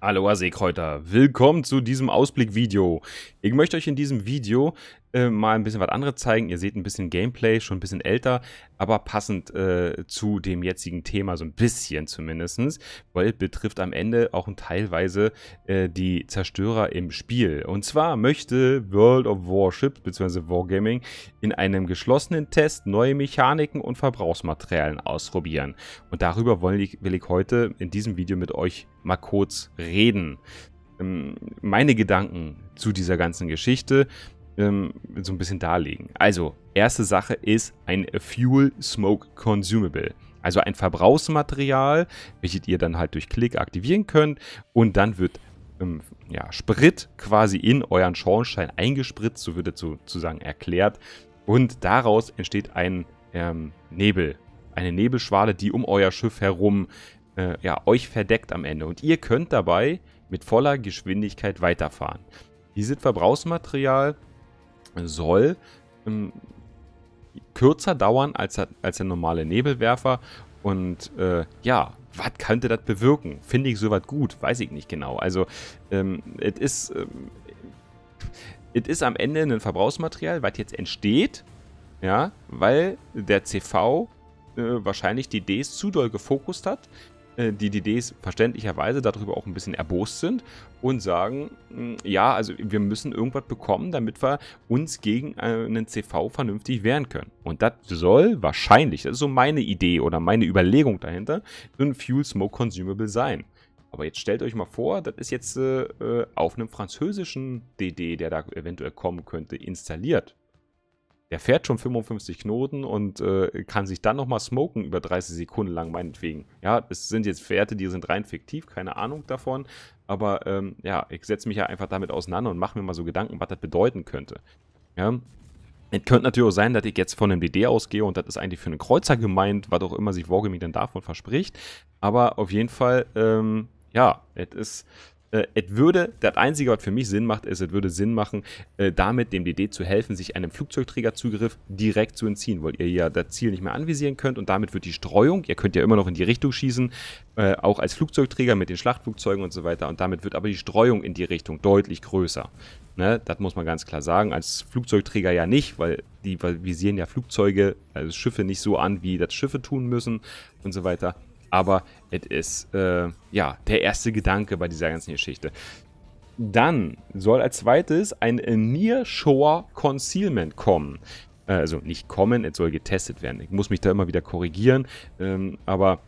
Aloha Seekräuter, willkommen zu diesem Ausblick-Video. Ich möchte euch in diesem Video äh, mal ein bisschen was anderes zeigen. Ihr seht ein bisschen Gameplay, schon ein bisschen älter, aber passend äh, zu dem jetzigen Thema, so ein bisschen zumindest, weil betrifft am Ende auch teilweise äh, die Zerstörer im Spiel. Und zwar möchte World of Warships bzw. Wargaming in einem geschlossenen Test neue Mechaniken und Verbrauchsmaterialien ausprobieren. Und darüber will ich, will ich heute in diesem Video mit euch mal kurz reden. Ähm, meine Gedanken zu dieser ganzen Geschichte ähm, so ein bisschen darlegen. Also, erste Sache ist ein Fuel Smoke Consumable. Also ein Verbrauchsmaterial, welches ihr dann halt durch Klick aktivieren könnt und dann wird ähm, ja, Sprit quasi in euren Schornstein eingespritzt, so wird es sozusagen erklärt. Und daraus entsteht ein ähm, Nebel, eine Nebelschwale, die um euer Schiff herum äh, ja, euch verdeckt am Ende. Und ihr könnt dabei mit voller Geschwindigkeit weiterfahren. Dieses Verbrauchsmaterial soll ähm, kürzer dauern als, der, als der normale Nebelwerfer. Und äh, ja, was könnte das bewirken? Finde ich sowas gut? Weiß ich nicht genau. Also, ähm, es ähm, ist. es ist am Ende ein Verbrauchsmaterial, was jetzt entsteht, ja, weil der CV äh, wahrscheinlich die Ds zu doll gefokust hat, äh, die DDs verständlicherweise darüber auch ein bisschen erbost sind und sagen, hm, ja, also wir müssen irgendwas bekommen, damit wir uns gegen äh, einen CV vernünftig wehren können. Und das soll wahrscheinlich, das ist so meine Idee oder meine Überlegung dahinter, so ein Fuel Smoke Consumable sein. Aber jetzt stellt euch mal vor, das ist jetzt äh, äh auf einem französischen DD, der da eventuell kommen könnte, installiert der fährt schon 55 Knoten und äh, kann sich dann nochmal smoken über 30 Sekunden lang, meinetwegen. Ja, es sind jetzt Werte, die sind rein fiktiv, keine Ahnung davon. Aber ähm, ja, ich setze mich ja einfach damit auseinander und mache mir mal so Gedanken, was das bedeuten könnte. Ja. Es könnte natürlich auch sein, dass ich jetzt von einem DD ausgehe und das ist eigentlich für einen Kreuzer gemeint, was auch immer sich Wargaming dann davon verspricht. Aber auf jeden Fall, ähm, ja, es ist äh, es äh, würde, das Einzige, was für mich Sinn macht, ist, es würde Sinn machen, äh, damit dem DD zu helfen, sich einem Flugzeugträgerzugriff direkt zu entziehen, weil ihr ja das Ziel nicht mehr anvisieren könnt und damit wird die Streuung, ihr könnt ja immer noch in die Richtung schießen, äh, auch als Flugzeugträger mit den Schlachtflugzeugen und so weiter und damit wird aber die Streuung in die Richtung deutlich größer. Ne, das muss man ganz klar sagen. Als Flugzeugträger ja nicht, weil die weil visieren ja Flugzeuge, also Schiffe nicht so an, wie das Schiffe tun müssen und so weiter. Aber es ist äh, ja der erste Gedanke bei dieser ganzen Geschichte. Dann soll als zweites ein Nearshore Concealment kommen. Äh, also nicht kommen, es soll getestet werden. Ich muss mich da immer wieder korrigieren, ähm, aber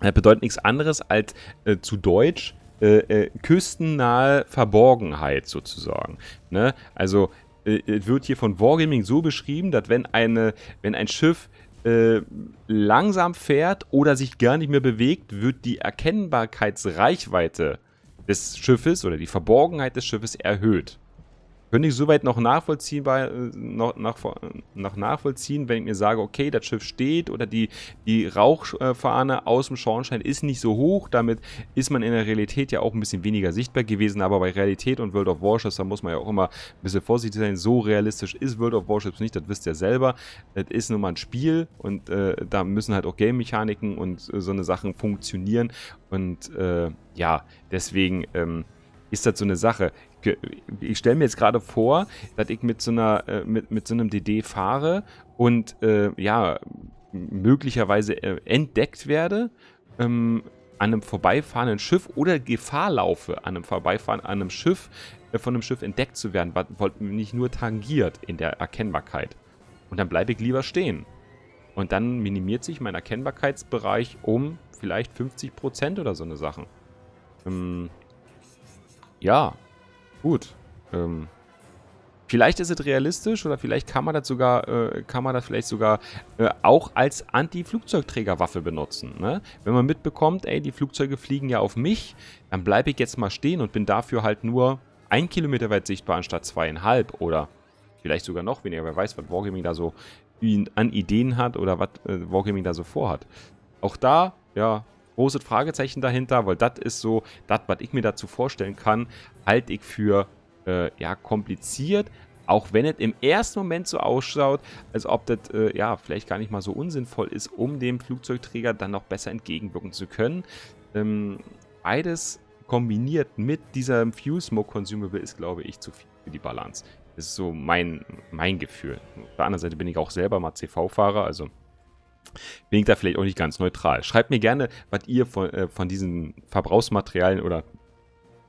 das bedeutet nichts anderes als äh, zu Deutsch äh, äh küstennahe Verborgenheit sozusagen. Ne? Also es äh, wird hier von Wargaming so beschrieben, dass wenn, eine, wenn ein Schiff äh, langsam fährt oder sich gar nicht mehr bewegt, wird die Erkennbarkeitsreichweite des Schiffes oder die Verborgenheit des Schiffes erhöht. Könnte ich soweit noch nachvollziehbar, äh, noch, nach, äh, noch nachvollziehen, wenn ich mir sage, okay, das Schiff steht oder die, die Rauchfahne aus dem Schornstein ist nicht so hoch. Damit ist man in der Realität ja auch ein bisschen weniger sichtbar gewesen. Aber bei Realität und World of Warships, da muss man ja auch immer ein bisschen vorsichtig sein. So realistisch ist World of Warships nicht, das wisst ihr selber. Das ist nun mal ein Spiel und äh, da müssen halt auch Game-Mechaniken und äh, so eine Sachen funktionieren. Und äh, ja, deswegen. Ähm, ist das so eine Sache ich stelle mir jetzt gerade vor, dass ich mit so einer, äh, mit, mit so einem DD fahre und äh, ja, möglicherweise äh, entdeckt werde. Ähm, an einem vorbeifahrenden Schiff oder Gefahr laufe, an einem Vorbeifahren an einem Schiff, äh, von einem Schiff entdeckt zu werden, was mich nur tangiert in der Erkennbarkeit. Und dann bleibe ich lieber stehen. Und dann minimiert sich mein Erkennbarkeitsbereich um vielleicht 50% oder so eine Sachen. Ähm, ja, Gut. Ähm, vielleicht ist es realistisch oder vielleicht kann man das sogar, äh, kann man das vielleicht sogar äh, auch als Anti-Flugzeugträgerwaffe benutzen. Ne? Wenn man mitbekommt, ey, die Flugzeuge fliegen ja auf mich, dann bleibe ich jetzt mal stehen und bin dafür halt nur ein Kilometer weit sichtbar anstatt zweieinhalb oder vielleicht sogar noch weniger. Wer weiß, was Wargaming da so an Ideen hat oder was äh, Wargaming da so vorhat. Auch da, ja, großes Fragezeichen dahinter, weil das ist so, das, was ich mir dazu vorstellen kann, halte ich für äh, ja, kompliziert. Auch wenn es im ersten Moment so ausschaut, als ob das äh, ja vielleicht gar nicht mal so unsinnvoll ist, um dem Flugzeugträger dann noch besser entgegenwirken zu können. Ähm, beides kombiniert mit diesem Fuel Smoke Consumable ist, glaube ich, zu viel für die Balance. Das ist so mein, mein Gefühl. Auf der anderen Seite bin ich auch selber mal CV-Fahrer, also bin ich da vielleicht auch nicht ganz neutral. Schreibt mir gerne, was ihr von, äh, von diesen Verbrauchsmaterialien oder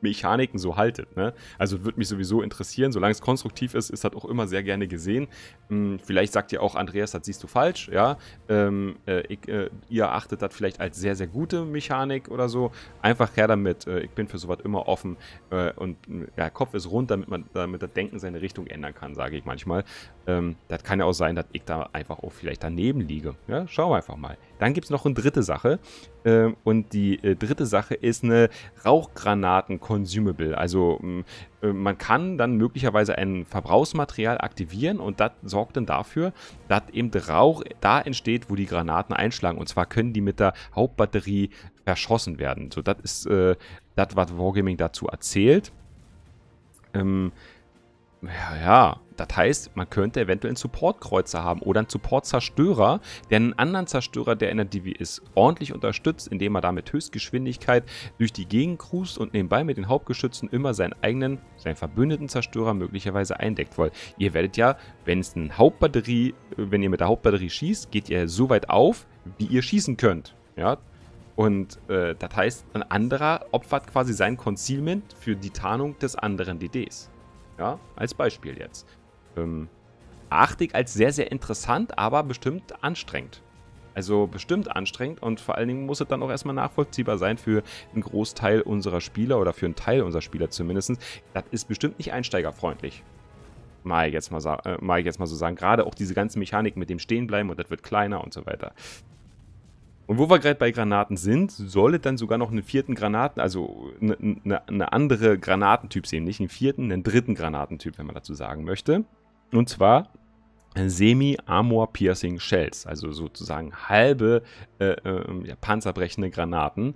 Mechaniken so haltet. Ne? Also würde mich sowieso interessieren. Solange es konstruktiv ist, ist das auch immer sehr gerne gesehen. Hm, vielleicht sagt ihr auch, Andreas, das siehst du falsch. Ja? Ähm, äh, ich, äh, ihr achtet das vielleicht als sehr, sehr gute Mechanik oder so. Einfach her damit. Äh, ich bin für sowas immer offen. Äh, und hm, ja, Kopf ist rund, damit man damit das Denken seine Richtung ändern kann, sage ich manchmal. Ähm, das kann ja auch sein, dass ich da einfach auch vielleicht daneben liege. Ja? Schauen wir einfach mal. Dann gibt es noch eine dritte Sache. Ähm, und die äh, dritte Sache ist eine Rauchgranaten-Consumable. Also hm, äh, man kann dann möglicherweise ein Verbrauchsmaterial aktivieren und das sorgt dann dafür, dass eben Rauch da entsteht, wo die Granaten einschlagen. Und zwar können die mit der Hauptbatterie verschossen werden. So, das ist äh, das, was Wargaming dazu erzählt. Ähm, ja, ja. Das heißt, man könnte eventuell einen Supportkreuzer haben oder einen Supportzerstörer, der einen anderen Zerstörer, der in der Divi ist, ordentlich unterstützt, indem er da mit Höchstgeschwindigkeit durch die Gegend cruist und nebenbei mit den Hauptgeschützen immer seinen eigenen, seinen verbündeten Zerstörer möglicherweise eindeckt. Weil ihr werdet ja, wenn es eine Hauptbatterie, wenn ihr mit der Hauptbatterie schießt, geht ihr so weit auf, wie ihr schießen könnt. Ja, und äh, das heißt, ein anderer opfert quasi sein Concealment für die Tarnung des anderen DDs. Ja, als Beispiel jetzt ähm, achtig als sehr, sehr interessant, aber bestimmt anstrengend. Also bestimmt anstrengend und vor allen Dingen muss es dann auch erstmal nachvollziehbar sein für einen Großteil unserer Spieler oder für einen Teil unserer Spieler zumindest. Das ist bestimmt nicht einsteigerfreundlich. Mal jetzt mal, äh, mal jetzt mal so sagen. Gerade auch diese ganze Mechanik mit dem Stehenbleiben und das wird kleiner und so weiter. Und wo wir gerade bei Granaten sind, soll es dann sogar noch einen vierten Granaten, also eine, eine, ne, eine andere Granatentyp sehen, nicht einen vierten, einen dritten Granatentyp, wenn man dazu sagen möchte. Und zwar Semi-Armor-Piercing Shells, also sozusagen halbe äh, äh, panzerbrechende Granaten.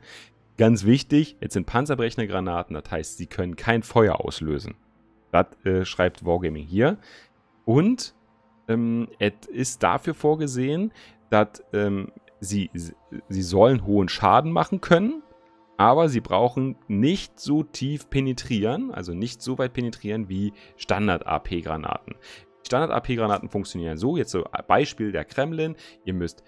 Ganz wichtig, jetzt sind panzerbrechende Granaten, das heißt, sie können kein Feuer auslösen. Das äh, schreibt Wargaming hier. Und ähm, es ist dafür vorgesehen, dass ähm, sie, sie sollen hohen Schaden machen können, aber sie brauchen nicht so tief penetrieren, also nicht so weit penetrieren wie Standard-AP-Granaten. Standard-AP-Granaten funktionieren so, jetzt so Beispiel der Kremlin, ihr müsst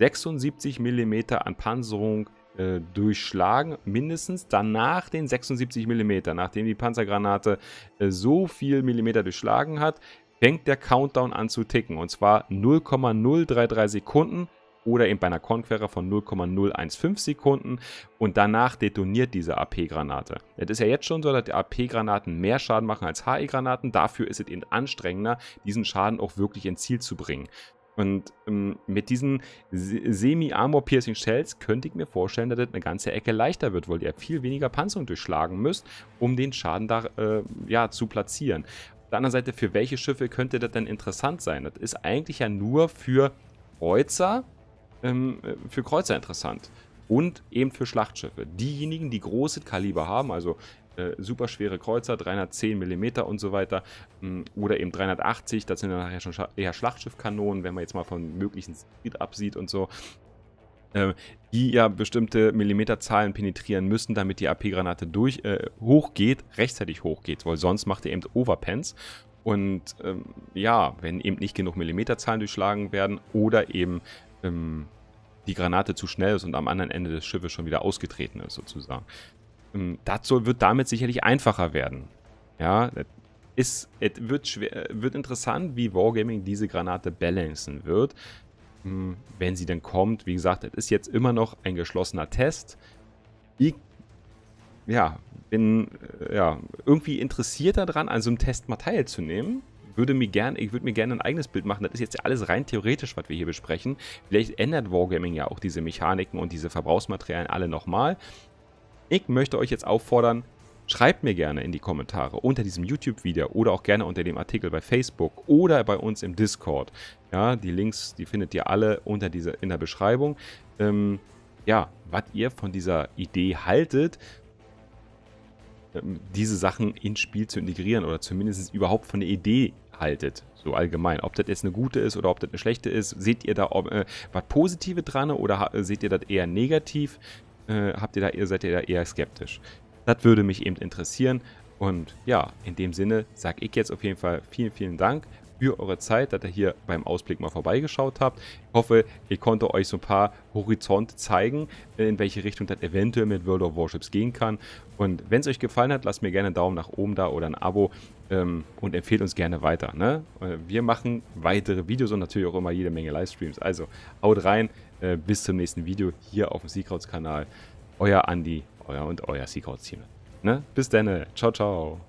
76 mm an Panzerung äh, durchschlagen, mindestens danach den 76 mm, nachdem die Panzergranate äh, so viel Millimeter durchschlagen hat, fängt der Countdown an zu ticken und zwar 0,033 Sekunden oder eben bei einer Conqueror von 0,015 Sekunden und danach detoniert diese AP-Granate. Es ist ja jetzt schon so, dass AP-Granaten mehr Schaden machen als HE-Granaten, dafür ist es eben anstrengender, diesen Schaden auch wirklich ins Ziel zu bringen. Und ähm, mit diesen Semi-Armor-Piercing Shells könnte ich mir vorstellen, dass das eine ganze Ecke leichter wird, weil ihr viel weniger Panzerung durchschlagen müsst, um den Schaden da äh, ja, zu platzieren. Auf der anderen Seite, für welche Schiffe könnte das denn interessant sein? Das ist eigentlich ja nur für Kreuzer ähm, äh, für Kreuzer interessant. Und eben für Schlachtschiffe. Diejenigen, die große Kaliber haben, also äh, superschwere Kreuzer, 310 mm und so weiter, mh, oder eben 380, das sind dann nachher schon Scha eher Schlachtschiffkanonen, wenn man jetzt mal von möglichen Speed absieht und so, äh, die ja bestimmte Millimeterzahlen penetrieren müssen, damit die AP-Granate durch äh, hochgeht, rechtzeitig hochgeht, weil sonst macht ihr eben Overpens. Und ähm, ja, wenn eben nicht genug Millimeterzahlen durchschlagen werden oder eben ähm, die Granate zu schnell ist und am anderen Ende des Schiffes schon wieder ausgetreten ist, sozusagen. Ähm, das wird damit sicherlich einfacher werden. Ja, es wird, wird interessant, wie Wargaming diese Granate balancen wird. Hm, wenn sie dann kommt, wie gesagt, es ist jetzt immer noch ein geschlossener Test. Ich ja, bin äh, ja, irgendwie interessiert daran, an so einem Test mal teilzunehmen würde mir gern, ich würde mir gerne ein eigenes Bild machen. Das ist jetzt ja alles rein theoretisch, was wir hier besprechen. Vielleicht ändert Wargaming ja auch diese Mechaniken und diese Verbrauchsmaterialien alle nochmal. Ich möchte euch jetzt auffordern, Schreibt mir gerne in die Kommentare unter diesem YouTube-Video oder auch gerne unter dem Artikel bei Facebook oder bei uns im Discord. Ja, die Links, die findet ihr alle unter diese, in der Beschreibung. Ähm, ja, was ihr von dieser Idee haltet, ähm, diese Sachen ins Spiel zu integrieren oder zumindest überhaupt von der Idee haltet? So allgemein. Ob das jetzt eine gute ist oder ob das eine schlechte ist. Seht ihr da äh, was Positive dran oder seht ihr das eher negativ? Äh, habt ihr da, seid ihr da eher skeptisch? Das würde mich eben interessieren. Und ja, in dem Sinne sage ich jetzt auf jeden Fall vielen, vielen Dank für eure Zeit, dass ihr hier beim Ausblick mal vorbeigeschaut habt. Ich hoffe, ich konnte euch so ein paar Horizonte zeigen, in welche Richtung das eventuell mit World of Warships gehen kann. Und wenn es euch gefallen hat, lasst mir gerne einen Daumen nach oben da oder ein Abo ähm, und empfehlt uns gerne weiter. Ne? Äh, wir machen weitere Videos und natürlich auch immer jede Menge Livestreams. Also haut rein, äh, bis zum nächsten Video hier auf dem Seacrowds-Kanal. Euer Andi, euer und euer Seacrowds-Team. Ne? Bis dann, äh, ciao, ciao.